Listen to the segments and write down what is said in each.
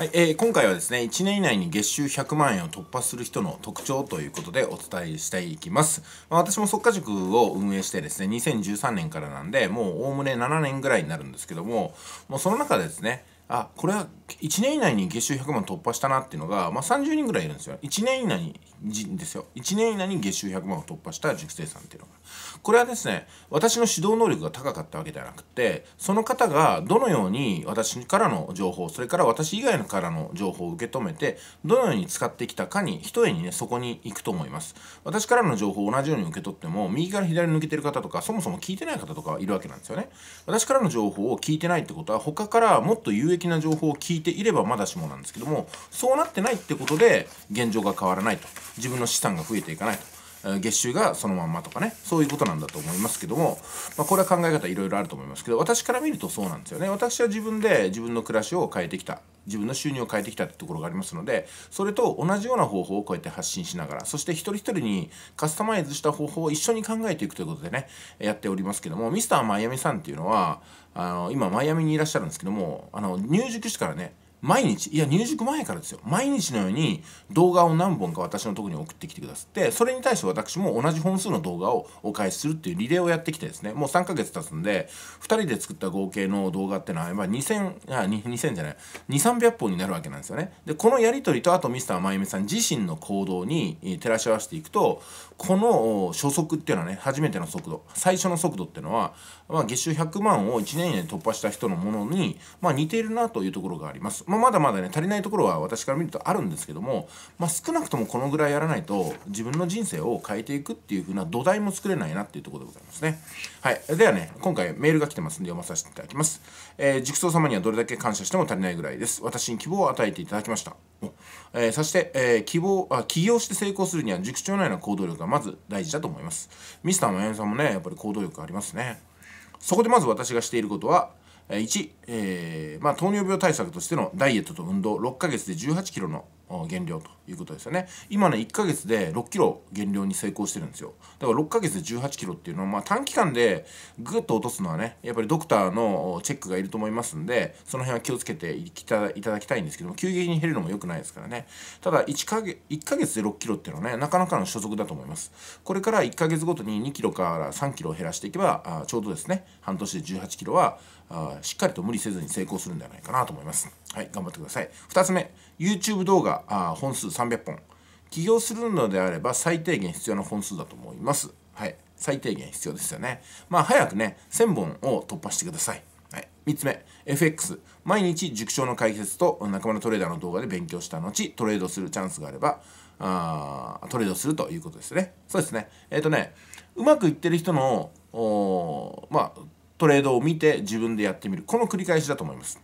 はい、えー、今回はですね1年以内に月収100万円を突破する人の特徴ということでお伝えしていきます、まあ、私も即価塾を運営してですね2013年からなんでもうおおむね7年ぐらいになるんですけどももうその中でですねあこれは1年以内に月収100万突破したなっていうのが、まあ、30人ぐらいいるんですよ1年以内にですよ1年以内に月収100万を突破した塾生さんっていうのがこれはですね私の指導能力が高かったわけではなくてその方がどのように私からの情報それから私以外からの情報を受け止めてどのように使ってきたかに一重にねそこに行くと思います私からの情報を同じように受け取っても右から左に抜けてる方とかそもそも聞いてない方とかいるわけなんですよね私からの情報を聞いてないってことは他からもっと有益的な情報を聞いていればまだしもなんですけどもそうなってないってことで現状が変わらないと自分の資産が増えていかないと。月収がそのまんまとかねそういうことなんだと思いますけども、まあ、これは考え方いろいろあると思いますけど私から見るとそうなんですよね私は自分で自分の暮らしを変えてきた自分の収入を変えてきたってところがありますのでそれと同じような方法をこうやって発信しながらそして一人一人にカスタマイズした方法を一緒に考えていくということでねやっておりますけどもミスターマイアミさんっていうのはあの今マイアミにいらっしゃるんですけどもあの入塾してからね毎日いや入塾前からですよ毎日のように動画を何本か私のとこに送ってきてくださってそれに対して私も同じ本数の動画をお返しするっていうリレーをやってきてですねもう3ヶ月経つんで2人で作った合計の動画ってのはまあ2000あ2000じゃない2300本になるわけなんですよねでこのやりとりとあとミスターまゆみさん自身の行動に照らし合わせていくとこの初速っていうのはね初めての速度最初の速度っていうのは、まあ、月収100万を1年以内に突破した人のものに、まあ、似ているなというところがありますまあ、まだまだね足りないところは私から見るとあるんですけども、まあ、少なくともこのぐらいやらないと自分の人生を変えていくっていう風な土台も作れないなっていうところでございますねはいではね今回メールが来てますんで読まさせていただきます、えー、塾様にはどれだけ感謝しても足りないぐらいです私に希望を与えていただきましたえー、そして、えー、希望あ起業して成功するには塾長内の行動力がまず大事だと思いますミスター真弓さんもねやっぱり行動力ありますねそこでまず私がしていることは1、えーまあ、糖尿病対策としてのダイエットと運動6ヶ月で1 8キロの減量ということですよね今ね1ヶ月で6キロ減量に成功してるんですよだから6ヶ月で1 8キロっていうのは、まあ、短期間でぐっと落とすのはねやっぱりドクターのチェックがいると思いますんでその辺は気をつけていただきたいんですけども急激に減るのも良くないですからねただ1ヶ月 ,1 ヶ月で6キロっていうのはねなかなかの所属だと思いますこれから1ヶ月ごとに2キロから3キロ減らしていけばあちょうどですね半年で1 8キロはあしっかりと無理せずに成功するんじゃないかなと思います。はい、頑張ってください。2つ目、YouTube 動画あ本数300本。起業するのであれば最低限必要な本数だと思います。はい、最低限必要ですよね。まあ、早くね、1000本を突破してください。はい、3つ目 FX 毎日塾長の解説と仲間のトレーダーの動画で勉強した後トレードするチャンスがあればあトレードするということですねそうですねえっ、ー、とねうまくいってる人のまあトレードを見て自分でやってみる。この繰り返しだと思います。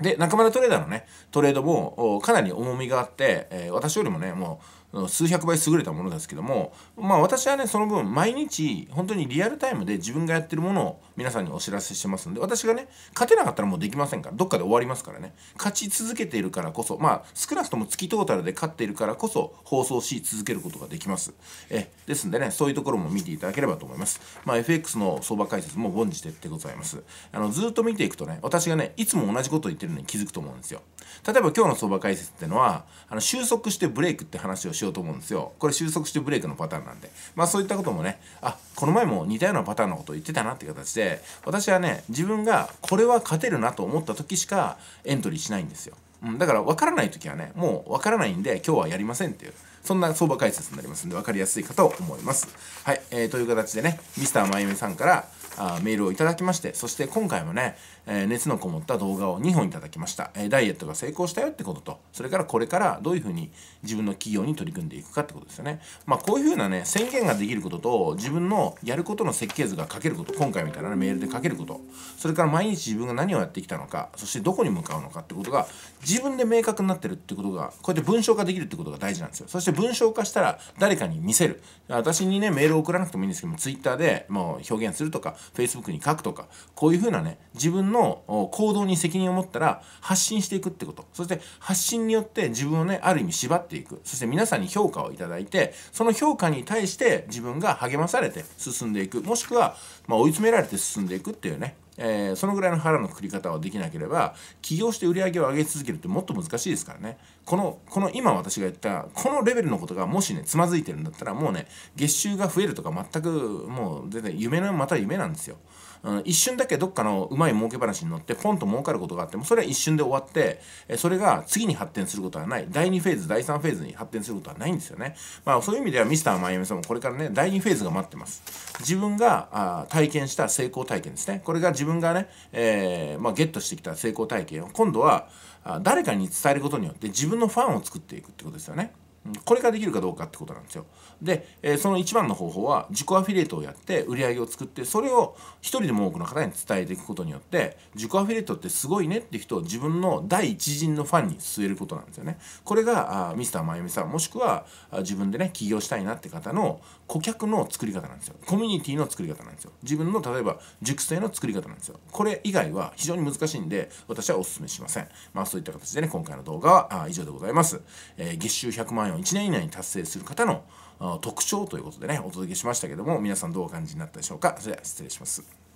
で、中村トレーダーのね、トレードもかなり重みがあって、えー、私よりもね、もう数百倍優れたものですけどもまあ私はねその分毎日本当にリアルタイムで自分がやってるものを皆さんにお知らせしてますんで私がね勝てなかったらもうできませんからどっかで終わりますからね勝ち続けているからこそまあ少なくとも月トータルで勝っているからこそ放送し続けることができますえですんでねそういうところも見ていただければと思いますまあ FX の相場解説も凡事徹でございますあのずっと見ていくとね私がねいつも同じことを言ってるのに気づくと思うんですよ例えば今日の相場解説ってのはあの収束してブレイクって話をしようと思うんですよ。これ収束してブレイクのパターンなんで。まあそういったこともね、あ、この前も似たようなパターンのことを言ってたなって形で、私はね、自分がこれは勝てるなと思った時しかエントリーしないんですよ。うん、だから分からない時はね、もう分からないんで今日はやりませんっていう。そんな相場解説になりますんで分かりやすいかと思います。はい、えー、という形でね、ミスターまゆみさんからあメールをいただきましてそして今回もね、えー、熱のこもった動画を2本いただきました、えー、ダイエットが成功したよってこととそれからこれからどういうふうに自分の企業に取り組んでいくかってことですよねまあこういうふうなね宣言ができることと自分のやることの設計図が書けること今回みたいな、ね、メールで書けることそれから毎日自分が何をやってきたのかそしてどこに向かうのかってことが自分で明確になってるってことがこうやって文章化できるってことが大事なんですよそして文章化したら誰かに見せる私にねメールを送らなくてもいいんですけども Twitter でもう表現するとか Facebook に書くとか、こういうふうなね、自分の行動に責任を持ったら発信していくってこと。そして発信によって自分をね、ある意味縛っていく。そして皆さんに評価をいただいて、その評価に対して自分が励まされて進んでいく。もしくは、まあ、追い詰められて進んでいくっていうね、えー、そのぐらいの腹のくり方はできなければ起業して売り上げを上げ続けるってもっと難しいですからねこのこの今私が言ったこのレベルのことがもしねつまずいてるんだったらもうね月収が増えるとか全くもう全然夢のまた夢なんですよ。うん、一瞬だけどっかのうまい儲け話に乗ってポンと儲かることがあってもそれは一瞬で終わってそれが次に発展することはない第2フェーズ第3フェーズに発展することはないんですよね、まあ、そういう意味ではミスターマイアミさんもこれからね第2フェーズが待ってます自分があ体験した成功体験ですねこれが自分がね、えーまあ、ゲットしてきた成功体験を今度は誰かに伝えることによって自分のファンを作っていくってことですよね。これができるかどうかってことなんですよ。で、えー、その一番の方法は自己アフィリエイトをやって売り上げを作ってそれを一人でも多くの方に伝えていくことによって自己アフィリエイトってすごいねって人を自分の第一陣のファンに据えることなんですよね。これがあミスターまゆみさんもしくは自分でね起業したいなって方の顧客の作り方なんですよ。コミュニティの作り方なんですよ。自分の例えば熟成の作り方なんですよ。これ以外は非常に難しいんで私はお勧めしません。まあそういった形でね今回の動画は以上でございます。えー、月収100万円1年以内に達成する方の特徴ということでねお届けしましたけども皆さんどうお感じになったでしょうかそれでは失礼します。